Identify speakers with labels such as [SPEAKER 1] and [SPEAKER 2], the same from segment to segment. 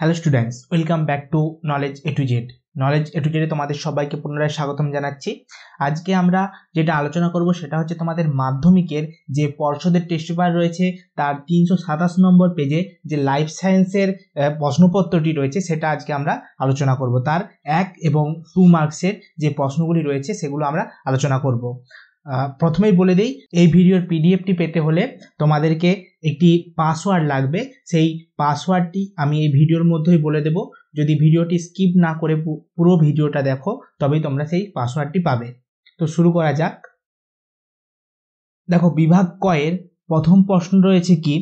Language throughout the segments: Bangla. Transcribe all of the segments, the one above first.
[SPEAKER 1] hello students welcome back to knowledge A to Z knowledge A to জেডে তোমাদের সবাইকে পুনরায় স্বাগতম জানাচ্ছি আজকে আমরা যেটা আলোচনা করব সেটা হচ্ছে তোমাদের মাধ্যমিকের যে পর্ষদের টেস্ট পেপার রয়েছে তার তিনশো সাতাশ নম্বর পেজে যে লাইফ সায়েন্সের প্রশ্নপত্রটি রয়েছে সেটা আজকে আমরা আলোচনা করব তার এক এবং টু মার্কসের যে প্রশ্নগুলি রয়েছে সেগুলো আমরা আলোচনা করব প্রথমেই বলে দিই এই ভিডিওর পিডিএফটি পেতে হলে তোমাদেরকে একটি পাসওয়ার্ড লাগবে সেই পাসওয়ার্ডটি আমি এই ভিডিওর মধ্যেই বলে দেব যদি ভিডিওটি স্কিপ না করে পুরো ভিডিওটা দেখো তবেই তোমরা সেই পাসওয়ার্ডটি পাবে তো শুরু করা যাক দেখো বিভাগ কয়ের প্রথম প্রশ্ন রয়েছে কি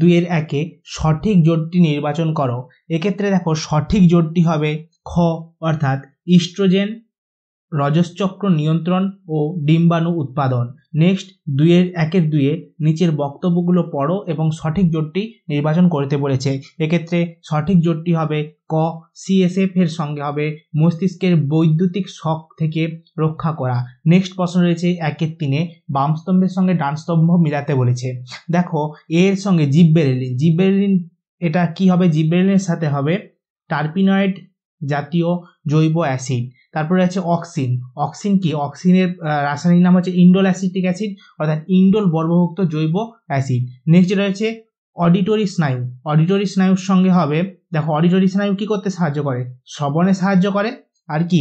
[SPEAKER 1] দুইয়ের একে সঠিক জোটটি নির্বাচন করো এক্ষেত্রে দেখো সঠিক জোটটি হবে খ অর্থাৎ ইস্ট্রোজেন রজসচক্র নিয়ন্ত্রণ ও ডিম্বাণু উৎপাদন নেক্সট দুইয়ের একের দুইয়ে নিচের বক্তব্যগুলো পড়ো এবং সঠিক জোটটি নির্বাচন করতে বলেছে এক্ষেত্রে সঠিক জোটটি হবে ক সিএসএফ এর সঙ্গে হবে মস্তিষ্কের বৈদ্যুতিক শখ থেকে রক্ষা করা নেক্সট প্রশ্ন রয়েছে একের তিনে বাম স্তম্ভের সঙ্গে ডান স্তম্ভ মিলাতে বলেছে দেখো এর সঙ্গে জিব্বেরেলিন জিব্বেরেলিন এটা কি হবে জিব্রেলিনের সাথে হবে টার্পিনয়েড জাতীয় জৈব অ্যাসিড তারপরে আছে অক্সিন অক্সিন কি অক্সিনের রাসায়নিক নাম হচ্ছে ইন্ডোল অ্যাসিটিক অ্যাসিড অর্থাৎ ইন্ডোল বর্বভুক্ত জৈব অ্যাসিড নেক্সট যেটা হচ্ছে অডিটরি স্নায়ু অডিটরি স্নায়ুর সঙ্গে হবে দেখো অডিটরি স্নায়ু কি করতে সাহায্য করে শ্রবণে সাহায্য করে আর কি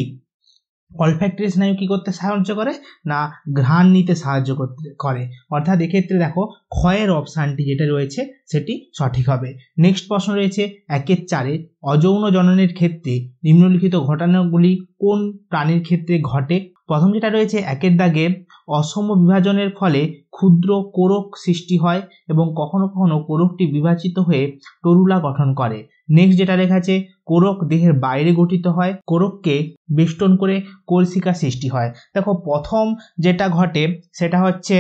[SPEAKER 1] অলফ্যাক্টরি স্নায়ু কী করতে সাহায্য করে না ঘ্রাণ নিতে সাহায্য করতে করে অর্থাৎ এক্ষেত্রে দেখো ক্ষয়ের অপশানটি যেটা রয়েছে সেটি সঠিক হবে নেক্সট প্রশ্ন রয়েছে একের চারে অযৌন জননের ক্ষেত্রে নিম্নলিখিত ঘটনাগুলি কোন প্রাণীর ক্ষেত্রে ঘটে প্রথম যেটা রয়েছে একের দাগে অসম বিভাজনের ফলে ক্ষুদ্র কোরক সৃষ্টি হয় এবং কখনো কখনো কোরকটি বিভাজিত হয়ে তরুলা গঠন করে নেক্সট যেটা লেখা আছে কোরক দেহের বাইরে গঠিত হয় কোরককে বেষ্টন করে কলসিকা সৃষ্টি হয় দেখো প্রথম যেটা ঘটে সেটা হচ্ছে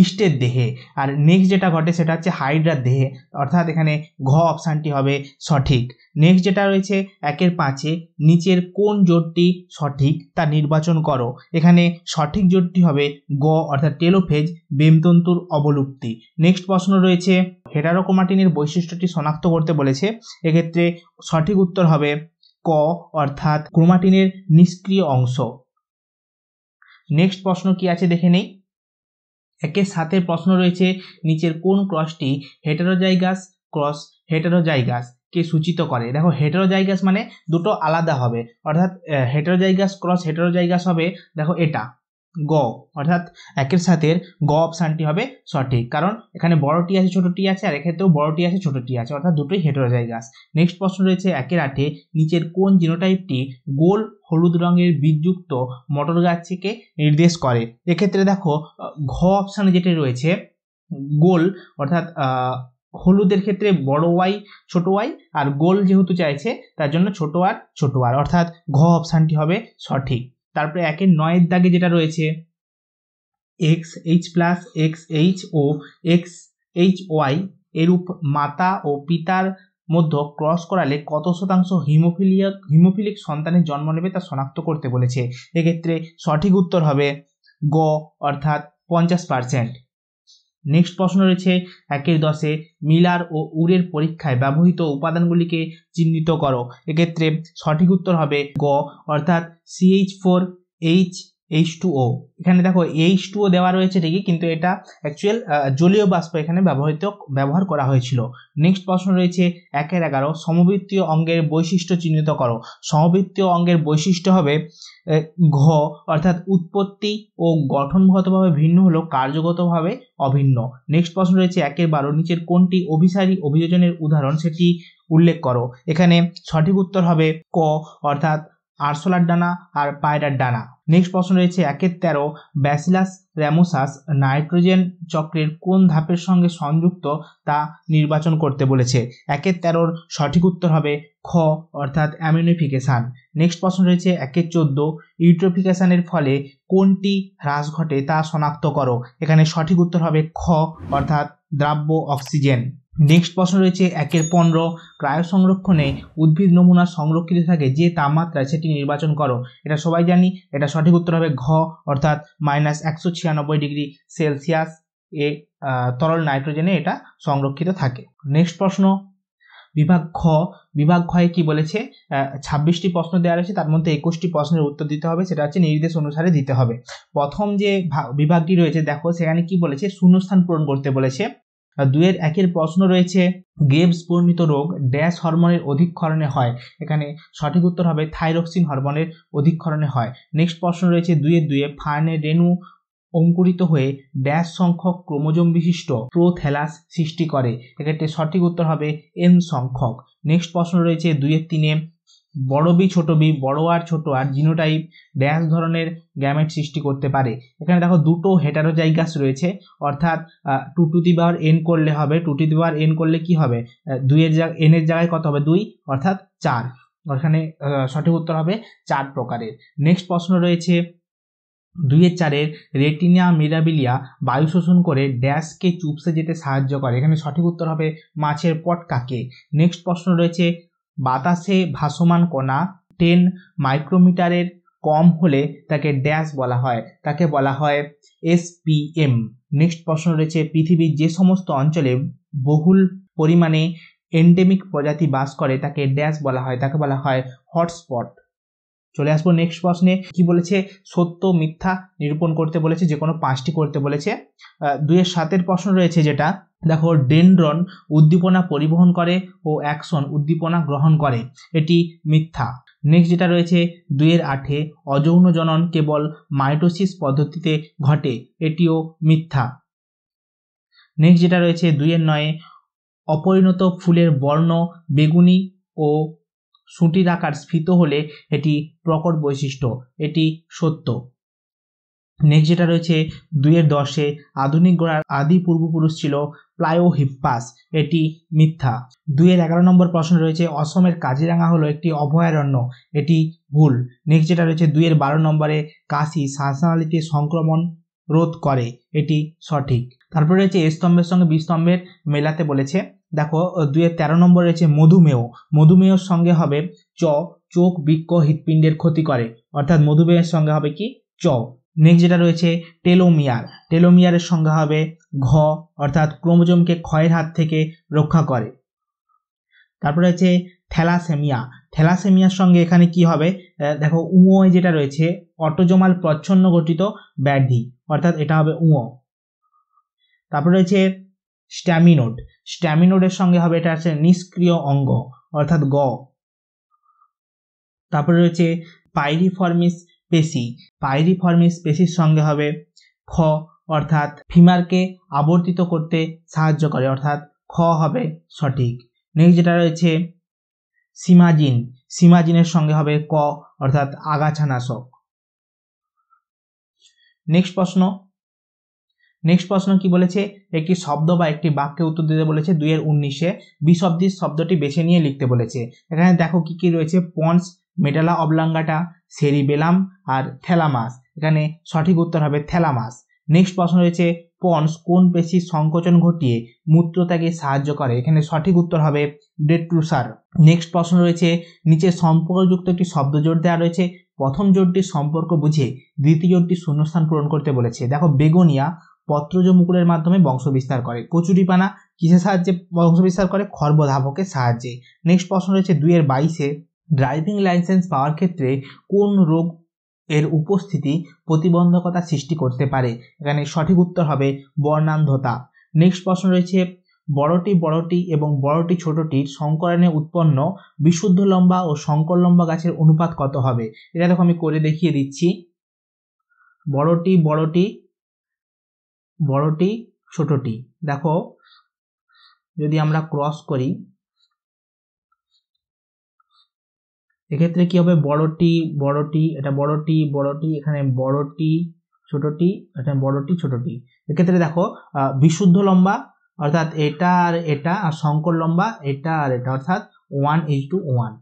[SPEAKER 1] ইস্টের দেহে আর নেক্সট যেটা ঘটে সেটা হচ্ছে হাইড্রার দেহে অর্থাৎ এখানে ঘ অপশানটি হবে সঠিক নেক্সট যেটা রয়েছে একের পাঁচে নিচের কোন জোটটি সঠিক তা নির্বাচন করো এখানে সঠিক জোটটি হবে গ অর্থাৎ টেলোফেজ বেমতন্তুর অবলুপ্তি নেক্সট প্রশ্ন রয়েছে হেটারোকোমাটিনের বৈশিষ্ট্যটি শনাক্ত করতে বলেছে এক্ষেত্রে সঠিক উত্তর হবে ক অর্থাৎ ক্রোমাটিনের নিষ্ক্রিয় অংশ নেক্সট প্রশ্ন কি আছে দেখে নেই একের সাথে প্রশ্ন রয়েছে নিচের কোন ক্রসটি হেটেরোজাইগাস ক্রস হেটেরোজাইগাস কে সূচিত করে দেখো হেটেরোজাইগাস মানে দুটো আলাদা হবে অর্থাৎ হেটেরোজাইগাস ক্রস হেটেরোজাইগাস হবে দেখো এটা গ অর্থাৎ একের সাথে গ অপশানটি হবে সঠিক কারণ এখানে বড়টি আছে ছোট আছে আর এক্ষেত্রেও বড়টি আছে ছোট টি আছে অর্থাৎ দুটোই হেটেরোজাইগাস নেক্সট প্রশ্ন রয়েছে একের আটে নিচের কোন জিনোটাইপটি গোল হলুদ রঙের বীজযুক্ত মটর গাছটিকে নির্দেশ করে এক্ষেত্রে দেখো ঘ অপশানে যেটি রয়েছে গোল অর্থাৎ হলুদের ক্ষেত্রে বড় ওয়াই ছোট ওয়াই আর গোল যেহেতু চাইছে তার জন্য ছোট আর ছোট আর অর্থাৎ ঘ অপশানটি হবে সঠিক তারপরে একের নয়ের দাগে যেটা রয়েছে X H plus X H ও এক্স এইচ ওয়াই এরূপ মাতা ও পিতার মধ্যে ক্রস করালে কত শতাংশ হিমোফিলিয়া হিমোফিলিক সন্তানের জন্ম নেবে তা শনাক্ত করতে বলেছে এক্ষেত্রে সঠিক উত্তর হবে গ অর্থাৎ পঞ্চাশ পার্সেন্ট নেক্সট প্রশ্ন রয়েছে একের দশে মিলার ও উরের পরীক্ষায় ব্যবহৃত উপাদানগুলিকে চিহ্নিত করো এক্ষেত্রে সঠিক উত্তর হবে গ অর্থাৎ CH four H H two O এখানে দেখো এইচ টু ও দেওয়া রয়েছে ঠিকই কিন্তু এটা অ্যাকচুয়াল জলীয় বাষ্প এখানে ব্যবহৃত ব্যবহার করা হয়েছিল নেক্সট প্রশ্ন রয়েছে একের এগারো সমবৃত্তীয় অঙ্গের বৈশিষ্ট্য চিহ্নিত করো সমবৃত্তীয় অঙ্গের বৈশিষ্ট্য হবে ঘ অর্থাৎ উৎপত্তি ও গঠনগতভাবে ভিন্ন হলেও কার্যগতভাবে অভিন্ন নেক্সট প্রশ্ন রয়েছে একের বারো নিচের কোনটি অভিসারী অভিযোজনের উদাহরণ সেটি উল্লেখ করো এখানে সঠিক উত্তর হবে ক অর্থাৎ আরশোলার ডানা আর পায়রার ডানা নেক্সট প্রশ্ন রয়েছে একের তেরো ব্যাসিলাস র্যামোসাস নাইট্রোজেন চক্রের কোন ধাপের সঙ্গে সংযুক্ত তা নির্বাচন করতে বলেছে একের তেরোর সঠিক উত্তর হবে খ অর্থাৎ অ্যামিউনিফিকেশান নেক্সট প্রশ্ন রয়েছে একের চোদ্দ ইউট্রোফিকেশানের ফলে কোনটি হ্রাস ঘটে তা শনাক্ত করো এখানে সঠিক উত্তর হবে খ অর্থাৎ দ্রাব্য অক্সিজেন নেক্সট প্রশ্ন রয়েছে একের পনেরো ক্রায় সংরক্ষণে উদ্ভিদ নমুনা সংরক্ষিত থাকে যে তাপমাত্রা সেটি নির্বাচন করো এটা সবাই জানি এটা সঠিক উত্তর হবে ঘ অর্থাৎ মাইনাস একশো ছিয়ানব্বই ডিগ্রি সেলসিয়াস এ তরল নাইট্রোজেনে এটা সংরক্ষিত থাকে নেক্সট প্রশ্ন বিভাগ খ বিভাগ খয়ে কি বলেছে ছাব্বিশটি প্রশ্ন দেওয়া রয়েছে তার মধ্যে একুশটি প্রশ্নের উত্তর দিতে হবে সেটা হচ্ছে নির্দেশ অনুসারে দিতে হবে প্রথম যে বিভাগটি রয়েছে দেখো সেখানে কি বলেছে শূন্যস্থান পূরণ করতে বলেছে দুয়ের একের প্রশ্ন রয়েছে গ্রেভস বর্ণিত রোগ ড্যাশ হরমোনের অধিকক্ষরণে হয় এখানে সঠিক উত্তর হবে থাইরক্সিন হরমোনের অধিকক্ষরণে হয় নেক্সট প্রশ্ন রয়েছে দুয়ের দুয়ে ফার্নে রেণু অঙ্কুরিত হয়ে ড্যাশ সংখ্যক ক্রোমোজোম বিশিষ্ট প্রোথ্যালাস সৃষ্টি করে এক্ষেত্রে সঠিক উত্তর হবে এন সংখ্যক নেক্সট প্রশ্ন রয়েছে দুয়ের তিনে বড় বি ছোট বি বড় আর ছোট আর জিনোটাইপ ড্যাশ ধরনের গ্যামেট সৃষ্টি করতে পারে এখানে দেখো দুটো হেটারোজাইগাস রয়েছে অর্থাৎ টুটুতি টু এন করলে হবে টু টু এন করলে কি হবে দুইয়ের জায়গা এনের জায়গায় কত হবে দুই অর্থাৎ চার এখানে সঠিক উত্তর হবে চার প্রকারের নেক্সট প্রশ্ন রয়েছে দুইয়ের চারের রেটিনিয়া মিরাবিলিয়া বায়ু শোষণ করে ড্যাশকে চুপসে যেতে সাহায্য করে এখানে সঠিক উত্তর হবে মাছের পটকাকে নেক্সট প্রশ্ন রয়েছে বাতাসে ভাসমান কণা টেন মাইক্রোমিটারের কম হলে তাকে ড্যাশ বলা হয় তাকে বলা হয় এসপিএম নেক্সট প্রশ্ন রয়েছে পৃথিবীর যে সমস্ত অঞ্চলে বহুল পরিমাণে এন্ডেমিক প্রজাতি বাস করে তাকে ড্যাশ বলা হয় তাকে বলা হয় হটস্পট চলে আসবো নেক্সট প্রশ্নে কি বলেছে সত্য মিথ্যা নিরূপণ করতে বলেছে যে কোনো পাঁচটি করতে বলেছে দুয়ের সাতের প্রশ্ন রয়েছে যেটা দেখো ডেনড্রন উদ্দীপনা পরিবহন করে ও অ্যাকশন উদ্দীপনা গ্রহণ করে এটি মিথ্যা নেক্সট যেটা রয়েছে দুয়ের আঠে অযৌন জনন কেবল মাইটোসিস পদ্ধতিতে ঘটে এটিও মিথ্যা নেক্সট যেটা রয়েছে দুইয়ের নয়ে অপরিণত ফুলের বর্ণ বেগুনি ও সুটির আকার স্ফীত হলে এটি প্রকট বৈশিষ্ট্য এটি সত্য নেক্সট যেটা রয়েছে দুইয়ের দশে আধুনিক গোড়ার আদি পূর্বপুরুষ ছিল প্লায়ো হিপ্পাস এটি মিথ্যা দুইয়ের এগারো নম্বর প্রশ্ন রয়েছে অসমের কাজিরাঙা হলো একটি অভয়ারণ্য এটি ভুল নেক্সট যেটা রয়েছে দুইয়ের বারো নম্বরে কাশি শ্বাসনালীতে সংক্রমণ রোধ করে এটি সঠিক তারপরে রয়েছে স্তম্ভের সঙ্গে বিস্তম্ভের মেলাতে বলেছে দেখো দুয়ের তেরো নম্বর রয়েছে মধুমেহ মধুমেহর সঙ্গে হবে চ চোখ বৃক্ষ হৃৎপিণ্ডের ক্ষতি করে অর্থাৎ মধুমেহের সঙ্গে হবে কি চ নেক্সট যেটা রয়েছে টেলোমিয়ার টেলোমিয়ারের সঙ্গে হবে ঘ অর্থাৎ ক্রোমোজোমকে ক্ষয়ের হাত থেকে রক্ষা করে তারপরে রয়েছে থ্যালাসেমিয়া থ্যালাসেমিয়ার সঙ্গে এখানে কি হবে দেখো উঁয় যেটা রয়েছে অটোজমাল প্রচ্ছন্ন গঠিত ব্যাধি অর্থাৎ এটা হবে উঁয় তারপরে রয়েছে স্ট্যামিনোড স্ট্যামিনোডের সঙ্গে হবে এটা আছে নিষ্ক্রিয় অঙ্গ অর্থাৎ গ তারপরে রয়েছে পাইরিফর্মিস পেশি পাইরিফর্মিস পেশির সঙ্গে হবে খ অর্থাৎ ফিমারকে আবর্তিত করতে সাহায্য করে অর্থাৎ খ হবে সঠিক নেক্সট যেটা রয়েছে সিমাজিন সিমাজিনের সঙ্গে হবে ক অর্থাৎ আগাছানাশক নেক্সট প্রশ্ন নেক্সট প্রশ্ন কি বলেছে একটি শব্দ বা একটি বাক্যে উত্তর দিতে বলেছে হাজার উনিশে বিশব্দির শব্দটি বেছে নিয়ে লিখতে বলেছে এখানে দেখো কি কি রয়েছে পন্স মেটালা অবলাঙ্গাটা সেরি বেলাম আর থ্যালামাস এখানে সঠিক উত্তর হবে থ্যালামাস নেক্সট প্রশ্ন রয়েছে পন্স কোন পেশির সংকোচন ঘটিয়ে মূত্রত্যাগে সাহায্য করে এখানে সঠিক উত্তর হবে ডেট্রুসার নেক্সট প্রশ্ন রয়েছে নিচে সম্পর্কযুক্ত একটি শব্দ জোর দেওয়া রয়েছে প্রথম জোটটির সম্পর্ক বুঝে দ্বিতীয় জোরটি শূন্যস্থান পূরণ করতে বলেছে দেখো বেগুনিয়া পত্রজ মুকুলের মাধ্যমে বংশ বিস্তার করে কচুরিপানা কিসের সাহায্যে বংশ বিস্তার করে খর্ব ধাবকের সাহায্যে নেক্সট প্রশ্ন রয়েছে দুইয়ের বাইশে ড্রাইভিং লাইসেন্স পাওয়ার ক্ষেত্রে কোন রোগ এর উপস্থিতি প্রতিবন্ধকতা সৃষ্টি করতে পারে এখানে সঠিক উত্তর হবে বর্ণান্ধতা নেক্সট প্রশ্ন রয়েছে বড়টি বড়টি এবং বড়টি ছোটটির সংকরণে উৎপন্ন বিশুদ্ধ লম্বা ও সংকর লম্বা গাছের অনুপাত কত হবে এটা দেখো আমি করে দেখিয়ে দিচ্ছি বড়টি বড়টি বড়টি ছোটটি দেখো যদি আমরা ক্রস করি এক্ষেত্রে কি হবে বড়টি বড়টি এটা বড়টি বড়টি এখানে বড়টি ছোটটি এখানে বড়টি ছোটটি এক্ষেত্রে দেখো বিশুদ্ধ লম্বা অর্থাৎ এটা আর এটা আর সংকর লম্বা এটা আর এটা অর্থাৎ ওয়ান ইজ টু ওয়ান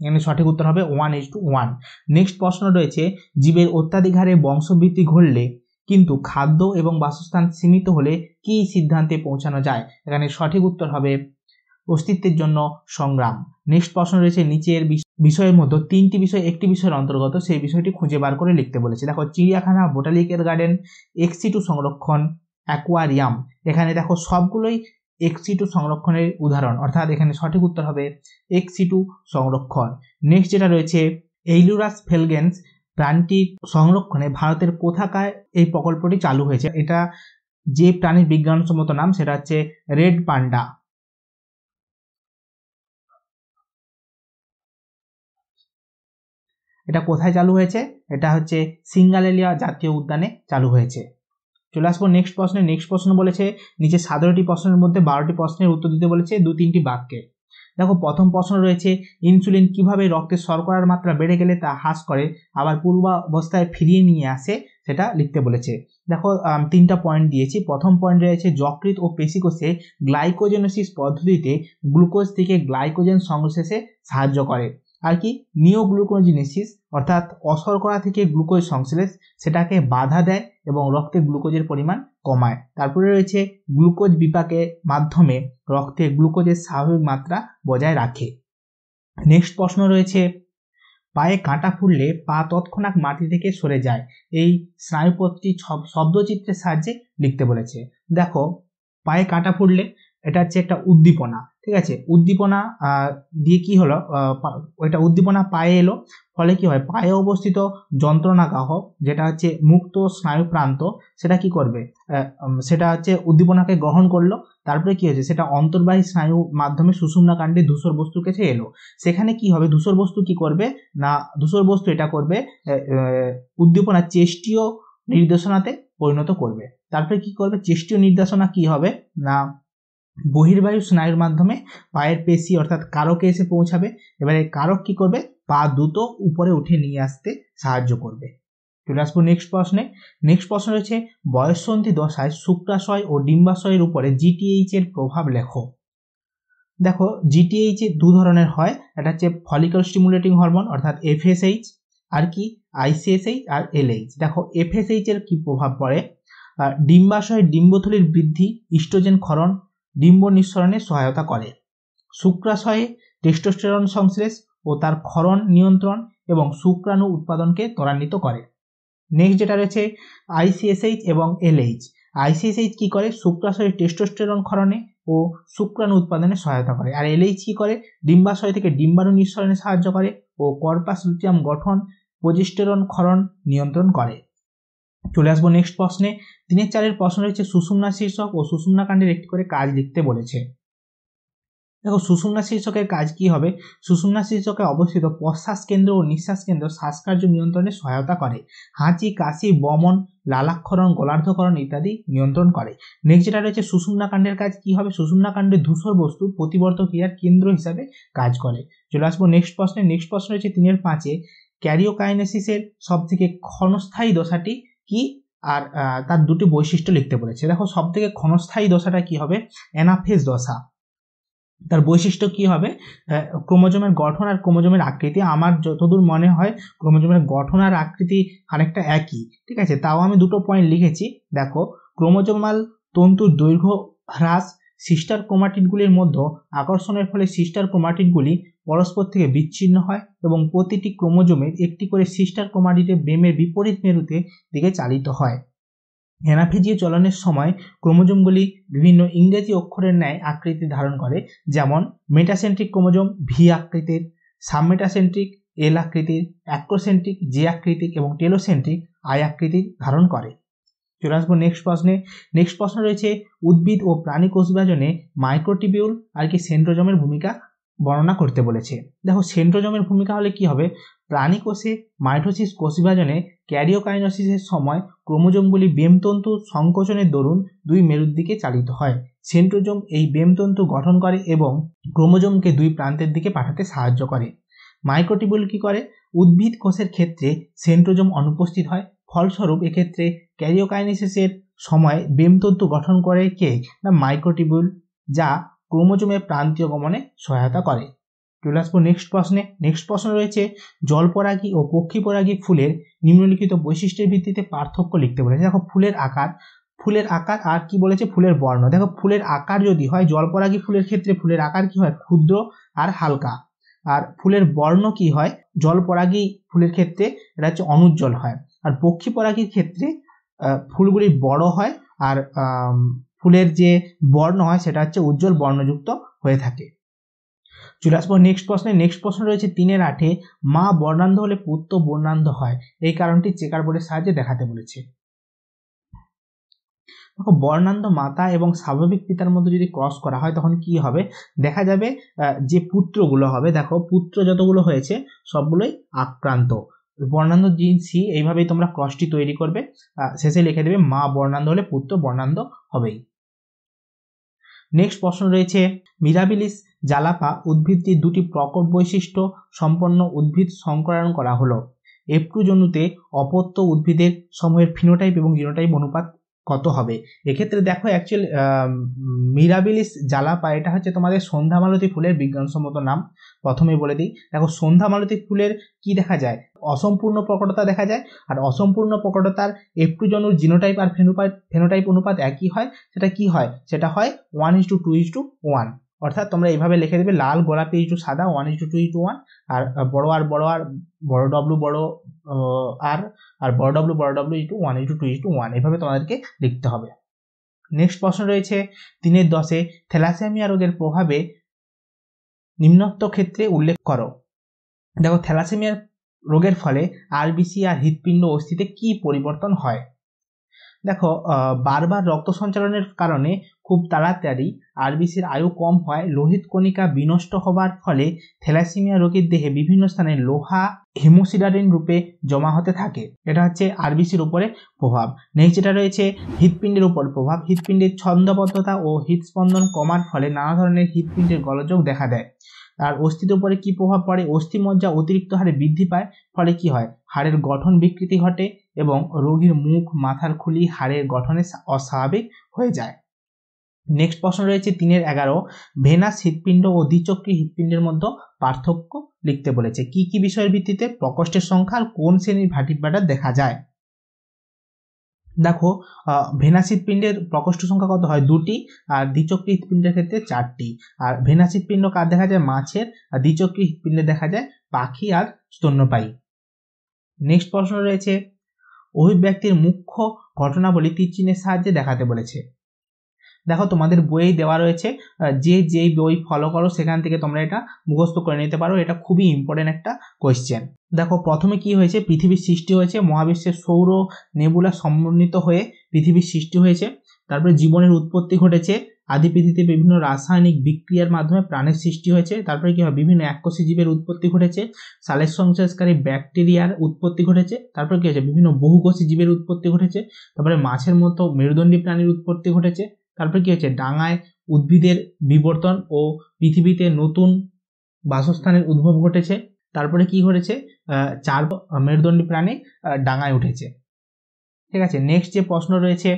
[SPEAKER 1] এখানে সঠিক উত্তর হবে one is two one next প্রশ্ন রয়েছে জীবের অত্যাধিক হারে বংশবৃদ্ধি ঘটলে কিন্তু খাদ্য এবং বাসস্থান সীমিত হলে কি সিদ্ধান্তে পৌঁছানো যায় এখানে সঠিক উত্তর হবে অস্তিত্বের জন্য সংগ্রাম নেক্সট প্রশ্ন রয়েছে নিচের বিষয়ের মতো তিনটি বিষয় একটি বিষয়ের অন্তর্গত সেই বিষয়টি খুঁজে বার করে লিখতে বলেছে দেখো চিড়িয়াখানা বোটালিকের গার্ডেন এক্সিটু সংরক্ষণ অ্যাকোয়ারিয়াম এখানে দেখো সবগুলোই এক্সিটু সংরক্ষণের উদাহরণ অর্থাৎ এখানে সঠিক উত্তর হবে এক্সিটু সংরক্ষণ নেক্সট যেটা রয়েছে এইলুরাস ফেলগেন্স প্রাণটি সংরক্ষণে ভারতের কোথাকায় এই প্রকল্পটি চালু হয়েছে এটা যে প্রাণীর বিজ্ঞানসম্মত নাম সেটা হচ্ছে রেড পান্ডা এটা কোথায় চালু হয়েছে এটা হচ্ছে সিঙ্গালেলিয়া জাতীয় উদ্যানে চালু হয়েছে চলে আসবো নেক্সট প্রশ্নে নেক্সট প্রশ্ন বলেছে নিচে সাতেরোটি প্রশ্নের মধ্যে বারোটি প্রশ্নের উত্তর দিতে বলেছে দু তিনটি বাক্যে দেখো প্রথম প্রশ্ন রয়েছে ইনসুলিন কিভাবে রক্তে শর্করার মাত্রা বেড়ে গেলে তা হ্রাস করে আবার পূর্বাবস্থায় ফিরিয়ে নিয়ে আসে সেটা লিখতে বলেছে দেখো তিনটা পয়েন্ট দিয়েছি প্রথম পয়েন্ট রয়েছে যকৃত ও পেশিকোষে গ্লাইকোজেনোসিস পদ্ধতিতে গ্লুকোজ থেকে গ্লাইকোজেন সংশ্লেষে সাহায্য করে আর কি নিওগ্লুকোজিনেসিস অর্থাৎ অশর্করা থেকে গ্লুকোজ সংশ্লেষ সেটাকে বাধা দেয় এবং রক্তে গ্লুকোজের পরিমাণ কমায় তারপরে রয়েছে গ্লুকোজ বিপাকের মাধ্যমে রক্তে গ্লুকোজের স্বাভাবিক মাত্রা বজায় রাখে নেক্সট প্রশ্ন রয়েছে পায়ে কাঁটা ফুললে পা তৎক্ষণাৎ মাটি থেকে সরে যায় এই স্নায়ুপথটি শব্দচিত্রের সাহায্যে লিখতে বলেছে দেখো পায়ে কাঁটা ফুললে এটা হচ্ছে একটা উদ্দীপনা ঠিক আছে উদ্দীপনা দিয়ে কি হলো এটা উদ্দীপনা পায়ে এলো ফলে কি হয় পায়ে অবস্থিত যন্ত্রণাগাহ যেটা হচ্ছে মুক্ত স্নায়ু প্রান্ত সেটা কি করবে সেটা হচ্ছে উদ্দীপনাকে গ্রহণ করলো তারপরে কি হয়েছে সেটা অন্তর্বাহী স্নায়ু মাধ্যমে কাণ্ডে ধূসর বস্তু কাছে এলো সেখানে কি হবে ধূসর বস্তু কি করবে না ধূসর বস্তু এটা করবে উদ্দীপনা চেষ্টীয় নির্দেশনাতে পরিণত করবে তারপরে কি করবে চেষ্টীয় নির্দেশনা কি হবে না বহির্বায়ু স্নায়ুর মাধ্যমে পায়ের পেশি অর্থাৎ কারকে এসে পৌঁছাবে এবারে কারক কি করবে পা দ্রুত উপরে উঠে নিয়ে আসতে সাহায্য করবে চলে আসবো নেক্সট প্রশ্নে নেক্সট প্রশ্ন রয়েছে বয়ঃসন্ধি দশায় শুক্রাশয় ও ডিম্বাশয়ের উপরে জিটিএইচ এর প্রভাব লেখো দেখো জিটিএইচ দু ধরনের হয় এটা হচ্ছে ফলিকাল স্টিমুলেটিং হরমোন অর্থাৎ এফএসএইচ আর কি আইসিএসএইচ আর এলএইচ দেখো এফএসএইচ এর কি প্রভাব পড়ে ডিম্বাশয়ের ডিম্বথলির বৃদ্ধি ইস্ট্রোজেন ক্ষরণ ডিম্ব নিঃসরণে সহায়তা করে শুক্রাশয়ে টেস্টোস্টেরন সংশ্লেষ ও তার ক্ষরণ নিয়ন্ত্রণ এবং শুক্রাণু উৎপাদনকে ত্বরান্বিত করে নেক্সট যেটা রয়েছে আইসিএসএইচ এবং এলএইচ আইসিএসএইচ কী করে শুক্রাশয়ে টেস্টোস্টেরন ক্ষরণে ও শুক্রাণু উৎপাদনে সহায়তা করে আর এলএইচ কী করে ডিম্বাশয় থেকে ডিম্বাণু নিঃসরণে সাহায্য করে ও কর্পাস লুটিয়াম গঠন প্রজিস্টেরন ক্ষরণ নিয়ন্ত্রণ করে চলে আসবো নেক্সট প্রশ্নে দিনের চারের প্রশ্ন রয়েছে সুষুমনা শীর্ষক ও সুষুমনা কাণ্ডের একটি করে কাজ লিখতে বলেছে দেখো সুষুমনা শীর্ষকের কাজ কি হবে সুষুমনা শীর্ষকে অবস্থিত প্রশ্বাস কেন্দ্র ও নিঃশ্বাস কেন্দ্র শ্বাসকার্য নিয়ন্ত্রণে সহায়তা করে হাঁচি কাশি বমন লালাক্ষরণ গোলার্ধকরণ ইত্যাদি নিয়ন্ত্রণ করে নেক্সট যেটা রয়েছে সুষুমনা কাণ্ডের কাজ কি হবে সুষুমনা কাণ্ডে ধূসর বস্তু প্রতিবর্ত ক্রিয়ার কেন্দ্র হিসাবে কাজ করে চলে আসবো নেক্সট প্রশ্নে নেক্সট প্রশ্ন রয়েছে তিনের পাঁচে ক্যারিওকাইনেসিসের সব থেকে ক্ষণস্থায়ী দশাটি কি আর তার দুটি বৈশিষ্ট্য লিখতে বলেছে দেখো সব থেকে ক্ষণস্থায়ী দশাটা কি হবে অ্যানাফেজ দশা তার বৈশিষ্ট্য কি হবে ক্রোমোজোমের গঠন আর ক্রোমোজোমের আকৃতি আমার যতদূর মনে হয় ক্রোমোজোমের গঠন আর আকৃতি অনেকটা একই ঠিক আছে তাও আমি দুটো পয়েন্ট লিখেছি দেখো ক্রোমোজোমাল তন্তুর দৈর্ঘ্য হ্রাস সিস্টার ক্রোমাটিডগুলির মধ্যে আকর্ষণের ফলে সিস্টার ক্রোমাটিডগুলি পরস্পর থেকে বিচ্ছিন্ন হয় এবং প্রতিটি ক্রোমোজোমের একটি করে সিস্টার ক্রোমাটিডে ব্রেমের বিপরীত মেরুতে দিকে চালিত হয় অ্যানাফেজিয়া চলনের সময় ক্রোমোজোমগুলি বিভিন্ন ইংরেজি অক্ষরের ন্যায় আকৃতি ধারণ করে যেমন মেটাসেন্ট্রিক ক্রোমোজোম ভি আকৃতির সাবমেটাসেন্ট্রিক এল আকৃতির অ্যাক্রোসেন্ট্রিক জে আকৃতির এবং টেলোসেন্ট্রিক আই আকৃতির ধারণ করে চলে আসবো নেক্সট প্রশ্নে নেক্সট প্রশ্ন রয়েছে উদ্ভিদ ও প্রাণী কোষ বিভাজনে মাইক্রোটিবিউল আর কি সেন্ট্রোজমের ভূমিকা বর্ণনা করতে বলেছে দেখো সেন্ট্রোজমের ভূমিকা হলে কি হবে প্রাণী কোষে মাইটোসিস কোষ বিভাজনে ক্যারিওকাইনোসিসের সময় ক্রোমোজোমগুলি বেমতন্তু সংকোচনের দরুন দুই মেরুর দিকে চালিত হয় সেন্ট্রোজোম এই বেমতন্তু গঠন করে এবং ক্রোমোজোমকে দুই প্রান্তের দিকে পাঠাতে সাহায্য করে মাইক্রোটিবিউল কি করে উদ্ভিদ কোষের ক্ষেত্রে সেন্ট্রোজম অনুপস্থিত হয় ফলস্বরূপ এক্ষেত্রে ক্যারিওকাইনিসিসের সময় বেমতন্তু গঠন করে কে না মাইক্রোটিবুল যা ক্রোমোজোমের প্রান্তীয় গমনে সহায়তা করে চলে আসবো নেক্সট প্রশ্নে নেক্সট প্রশ্ন রয়েছে জলপরাগী ও পক্ষীপরাগী ফুলের নিম্নলিখিত বৈশিষ্ট্যের ভিত্তিতে পার্থক্য লিখতে বলেছে দেখো ফুলের আকার ফুলের আকার আর কি বলেছে ফুলের বর্ণ দেখো ফুলের আকার যদি হয় জলপরাগী ফুলের ক্ষেত্রে ফুলের আকার কি হয় ক্ষুদ্র আর হালকা আর ফুলের বর্ণ কি হয় জলপরাগী ফুলের ক্ষেত্রে এটা হচ্ছে অনুজ্জ্বল হয় আর পক্ষী পরাগীর ক্ষেত্রে ফুলগুলি বড় হয় আর ফুলের যে বর্ণ হয় সেটা হচ্ছে উজ্জ্বল বর্ণযুক্ত হয়ে থাকে চলে আসবো নেক্সট প্রশ্নে নেক্সট প্রশ্ন রয়েছে তিনের আঠে মা বর্ণান্ধ হলে পুত্র বর্ণান্ধ হয় এই কারণটি চেকার বোর্ডের সাহায্যে দেখাতে বলেছে দেখো বর্ণান্ধ মাতা এবং স্বাভাবিক পিতার মধ্যে যদি ক্রস করা হয় তখন কি হবে দেখা যাবে যে পুত্রগুলো হবে দেখো পুত্র যতগুলো হয়েছে সবগুলোই আক্রান্ত বর্ণান্ড জিন সি এইভাবেই তোমরা ক্রসটি তৈরি করবে শেষে লিখে দেবে মা বর্ণান্ড হলে পুত্র বর্ণান্ড হবেই নেক্সট প্রশ্ন রয়েছে মিরাবিলিস জালাপা উদ্ভিদটি দুটি প্রকট বৈশিষ্ট্য সম্পন্ন উদ্ভিদ সংকরায়ন করা হলো এপ্রু জনুতে অপত্য উদ্ভিদের সমূহের ফিনোটাইপ এবং জিনোটাইপ অনুপাত কত হবে এক্ষেত্রে দেখো অ্যাকচুয়ালি মিরাবিলিস জালাপা এটা হচ্ছে তোমাদের সন্ধ্যা মালতী ফুলের বিজ্ঞানসম্মত নাম প্রথমে বলে দিই দেখো সন্ধ্যা মালতী ফুলের কি দেখা যায় অসম্পূর্ণ প্রকটতা দেখা যায় আর অসম্পূর্ণ প্রকটতার একটু এপ্রুজনুর জিনোটাইপ আর ফেনোটাইপ ফেনোটাইপ অনুপাত একই হয় সেটা কি হয় সেটা হয় one is to two is to one অর্থাৎ তোমরা এইভাবে লিখে দেবে লাল গোলাপি ইটু সাদা one is to two is to one আর বড় আর বড় আর বড় ডব্লু বড় আর আর বড় ডব্লু বড় W is to one is to two is to one এভাবে তোমাদেরকে লিখতে হবে নেক্সট প্রশ্ন রয়েছে তিনের দশে থ্যালাসেমিয়া রোগের প্রভাবে নিম্নত্ব ক্ষেত্রে উল্লেখ করো দেখো থ্যালাসেমিয়ার রোগের ফলে আরবিসি আর হৃদপিণ্ড অস্থিতে কি পরিবর্তন হয় দেখো বারবার রক্ত সঞ্চালনের কারণে খুব তাড়াতাড়ি আরবিসির আয়ু কম হয় লোহিত কণিকা বিনষ্ট হবার ফলে থ্যালাসিমিয়া রোগীর দেহে বিভিন্ন স্থানে লোহা হিমোসিডারিন রূপে জমা হতে থাকে এটা হচ্ছে আরবিসির উপরে প্রভাব নেক্সট যেটা রয়েছে হৃৎপিণ্ডের উপর প্রভাব হৃৎপিণ্ডের ছন্দবদ্ধতা ও হৃদস্পন্দন কমার ফলে নানা ধরনের হৃৎপিণ্ডের গলযোগ দেখা দেয় আর অস্থির উপরে কি প্রভাব পড়ে অস্থিমজ্জা অতিরিক্ত হারে বৃদ্ধি পায় ফলে কি হয় হাড়ের গঠন বিকৃতি ঘটে এবং রোগীর মুখ মাথার খুলি হাড়ের গঠনে অস্বাভাবিক হয়ে যায় নেক্সট প্রশ্ন রয়েছে তিনের এগারো ভেনাস হৃৎপিণ্ড ও দ্বিচক্রী হৃৎপিণ্ডের মধ্যে পার্থক্য লিখতে বলেছে কি কি বিষয়ের ভিত্তিতে প্রকোষ্ঠের সংখ্যার কোন শ্রেণীর ভাটিপাটা দেখা যায় দেখো ভেনাস হৃৎপিণ্ডের প্রকোষ্ঠ সংখ্যা কত হয় দুটি আর দ্বিচক্রী হৃৎপিণ্ডের ক্ষেত্রে চারটি আর ভেনাস হৃৎপিণ্ড কার দেখা যায় মাছের আর দ্বিচক্রী হৃৎপিণ্ডে দেখা যায় পাখি আর স্তন্যপায়ী নেক্সট প্রশ্ন রয়েছে অভিব্যক্তির মুখ্য ঘটনাবলী তীর চিহ্নের সাহায্যে দেখাতে বলেছে দেখো তোমাদের বইয়ে দেওয়া রয়েছে যে যেই বই ফলো করো সেখান থেকে তোমরা এটা মুখস্থ করে নিতে পারো এটা খুবই ইম্পর্টেন্ট একটা কোয়েশ্চেন দেখো প্রথমে কি হয়েছে পৃথিবীর সৃষ্টি হয়েছে মহাবিশ্বের সৌর নেবুলা সমন্বিত হয়ে পৃথিবীর সৃষ্টি হয়েছে তারপরে জীবনের উৎপত্তি ঘটেছে আদি পৃথিবীতে বিভিন্ন রাসায়নিক বিক্রিয়ার মাধ্যমে প্রাণের সৃষ্টি হয়েছে তারপরে কি হয় বিভিন্ন এককোষী জীবের উৎপত্তি ঘটেছে সালের সংশ্লেষকারী ব্যাকটেরিয়ার উৎপত্তি ঘটেছে তারপরে কি হয়েছে বিভিন্ন বহুকোষী জীবের উৎপত্তি ঘটেছে তারপরে মাছের মতো মেরুদণ্ডী প্রাণীর উৎপত্তি ঘটেছে তারপরে কী হচ্ছে ডাঙায় উদ্ভিদের বিবর্তন ও পৃথিবীতে নতুন বাসস্থানের উদ্ভব ঘটেছে তারপরে কি ঘটেছে চার মেরুদণ্ডী প্রাণী ডাঙায় উঠেছে ঠিক আছে নেক্সট যে প্রশ্ন রয়েছে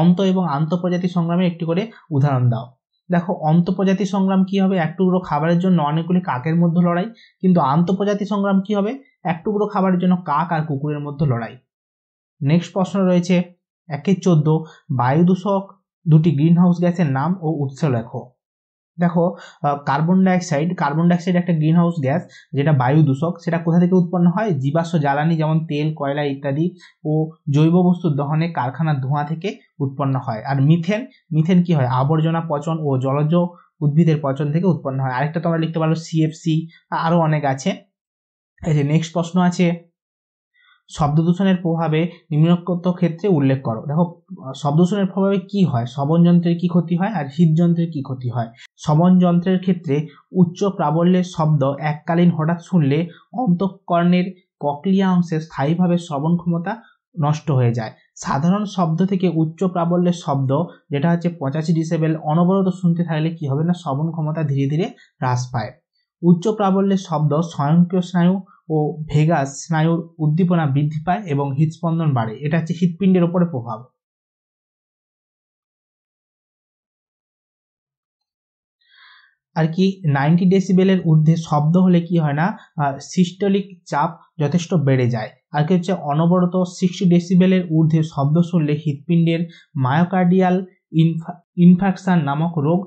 [SPEAKER 1] অন্ত এবং প্রজাতি সংগ্রামে একটি করে উদাহরণ দাও দেখো প্রজাতি সংগ্রাম কি হবে এক টুকরো খাবারের জন্য অনেকগুলি কাকের মধ্যে লড়াই কিন্তু প্রজাতি সংগ্রাম কি হবে এক টুকরো খাবারের জন্য কাক আর কুকুরের মধ্যে লড়াই নেক্সট প্রশ্ন রয়েছে একের চোদ্দ বায়ু দূষক দুটি গ্রিনহাউস গ্যাসের নাম ও উৎস লেখো দেখো কার্বন ডাইঅক্সাইড কার্বন ডাইঅক্সাইড একটা গ্রিনহাউস গ্যাস যেটা বায়ু দূষক সেটা কোথা থেকে উৎপন্ন হয় জীবাশ্ম জ্বালানি যেমন তেল কয়লা ইত্যাদি ও জৈব বস্তু দহনে কারখানার ধোঁয়া থেকে উৎপন্ন হয় আর মিথেন মিথেন কি হয় আবর্জনা পচন ও জলজ উদ্ভিদের পচন থেকে উৎপন্ন হয় আরেকটা তোমরা লিখতে পারো সিএফসি আরও অনেক আছে এই যে নেক্সট প্রশ্ন আছে শব্দ দূষণের প্রভাবে নিম্নোক্ত ক্ষেত্রে উল্লেখ করো দেখো শব্দ দূষণের প্রভাবে কি হয় শ্রবণ যন্ত্রের কি ক্ষতি হয় আর হৃদযন্ত্রের কি ক্ষতি হয় শ্রবণ যন্ত্রের ক্ষেত্রে উচ্চ প্রাবল্যের শব্দ এককালীন হঠাৎ শুনলে অন্তঃকর্ণের ককলিয়া অংশে স্থায়ীভাবে শ্রবণ ক্ষমতা নষ্ট হয়ে যায় সাধারণ শব্দ থেকে উচ্চ প্রাবল্যের শব্দ যেটা হচ্ছে পঁচাশি ডিসেবেল অনবরত শুনতে থাকলে কি হবে না শ্রবণ ক্ষমতা ধীরে ধীরে হ্রাস পায় উচ্চ প্রাবল্যের শব্দ স্বয়ংক্রিয় স্নায়ু ও ভেগাস স্নায়ুর উদ্দীপনা বৃদ্ধি পায় এবং হৃদস্পন্দন বাড়ে এটা হচ্ছে হৃৎপিণ্ডের ওপরে প্রভাব আর কি নাইনটি ডেসিবেলের ঊর্ধ্বে শব্দ হলে কি হয় না সিস্টলিক চাপ যথেষ্ট বেড়ে যায় আর কি হচ্ছে অনবরত সিক্সটি ডেসিবেলের ঊর্ধ্বে শব্দ শুনলে হৃৎপিণ্ডের মায়োকার্ডিয়াল ইনফা ইনফ্যাকশান নামক রোগ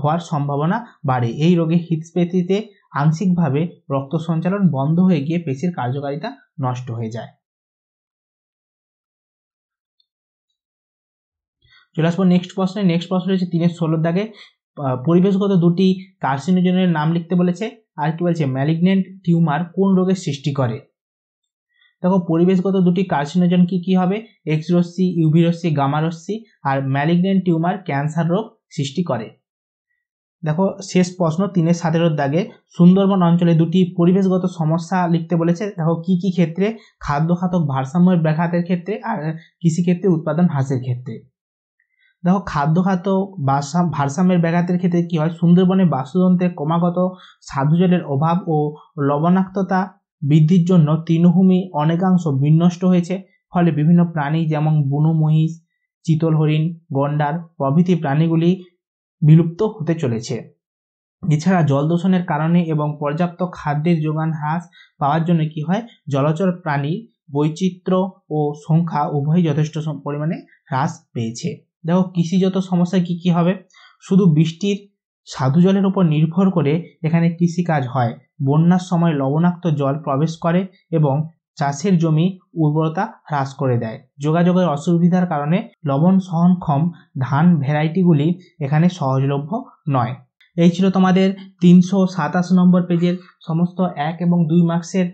[SPEAKER 1] হওয়ার সম্ভাবনা বাড়ে এই রোগে হৃদস্পেতিতে আংশিকভাবে রক্ত সঞ্চালন বন্ধ হয়ে গিয়ে পেশির কার্যকারিতা নষ্ট হয়ে যায় চলে আসবো নেক্সট প্রশ্নে নেক্সট প্রশ্ন হচ্ছে তিনের ষোলোর দাগে পরিবেশগত দুটি কার্সিনোজেনের নাম লিখতে বলেছে আর কি বলছে ম্যালিগনেন্ট টিউমার কোন রোগের সৃষ্টি করে দেখো পরিবেশগত দুটি কার্সিনোজেন কি কি হবে এক্স রশ্মি ইউভি রশ্মি গামা রশ্মি আর ম্যালিগনেন্ট টিউমার ক্যান্সার রোগ সৃষ্টি করে দেখো শেষ প্রশ্ন তিনের সাতেরোর দাগে সুন্দরবন অঞ্চলে দুটি পরিবেশগত সমস্যা লিখতে বলেছে দেখো কি কি ক্ষেত্রে খাদ্য খাতক ভারসাম্যের ব্যাঘাতের ক্ষেত্রে আর কৃষিক্ষেত্রে উৎপাদন হ্রাসের ক্ষেত্রে দেখো খাদ্য খাতক ভারসাম্যের ব্যাঘাতের ক্ষেত্রে কি হয় সুন্দরবনে বাস্তুতন্ত্রে ক্রমাগত সাধুজলের অভাব ও লবণাক্ততা বৃদ্ধির জন্য তৃণভূমি অনেকাংশ বিনষ্ট হয়েছে ফলে বিভিন্ন প্রাণী যেমন বুনো মহিষ চিতল হরিণ গন্ডার প্রভৃতি প্রাণীগুলি বিলুপ্ত হতে চলেছে এছাড়া জল দূষণের কারণে এবং পর্যাপ্ত খাদ্যের যোগান হ্রাস পাওয়ার জন্য কি হয় জলচর প্রাণী বৈচিত্র্য ও সংখ্যা উভয়ই যথেষ্ট পরিমাণে হ্রাস পেয়েছে দেখো কৃষিজাত সমস্যা কি কি হবে শুধু বৃষ্টির সাধু জলের উপর নির্ভর করে এখানে কৃষিকাজ হয় বন্যার সময় লবণাক্ত জল প্রবেশ করে এবং চাষের জমি উর্বরতা হ্রাস করে দেয় যোগাযোগের অসুবিধার কারণে লবণ সহনক্ষম ধান ভ্যারাইটিগুলি এখানে সহজলভ্য নয় এই ছিল তোমাদের তিনশো সাতাশ নম্বর পেজের সমস্ত এক এবং দুই মার্কসের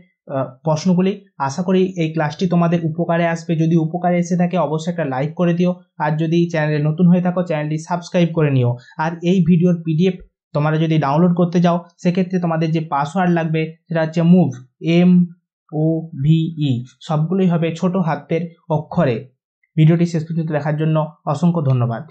[SPEAKER 1] প্রশ্নগুলি আশা করি এই ক্লাসটি তোমাদের উপকারে আসবে যদি উপকারে এসে থাকে অবশ্যই একটা লাইক করে দিও আর যদি চ্যানেলে নতুন হয়ে থাকো চ্যানেলটি সাবস্ক্রাইব করে নিও আর এই ভিডিওর পিডিএফ তোমরা যদি ডাউনলোড করতে যাও সেক্ষেত্রে তোমাদের যে পাসওয়ার্ড লাগবে সেটা হচ্ছে move M O V E সবগুলোই হবে ছোট হাতের অক্ষরে ভিডিওটি শেষ পর্যন্ত দেখার জন্য অসংখ্য ধন্যবাদ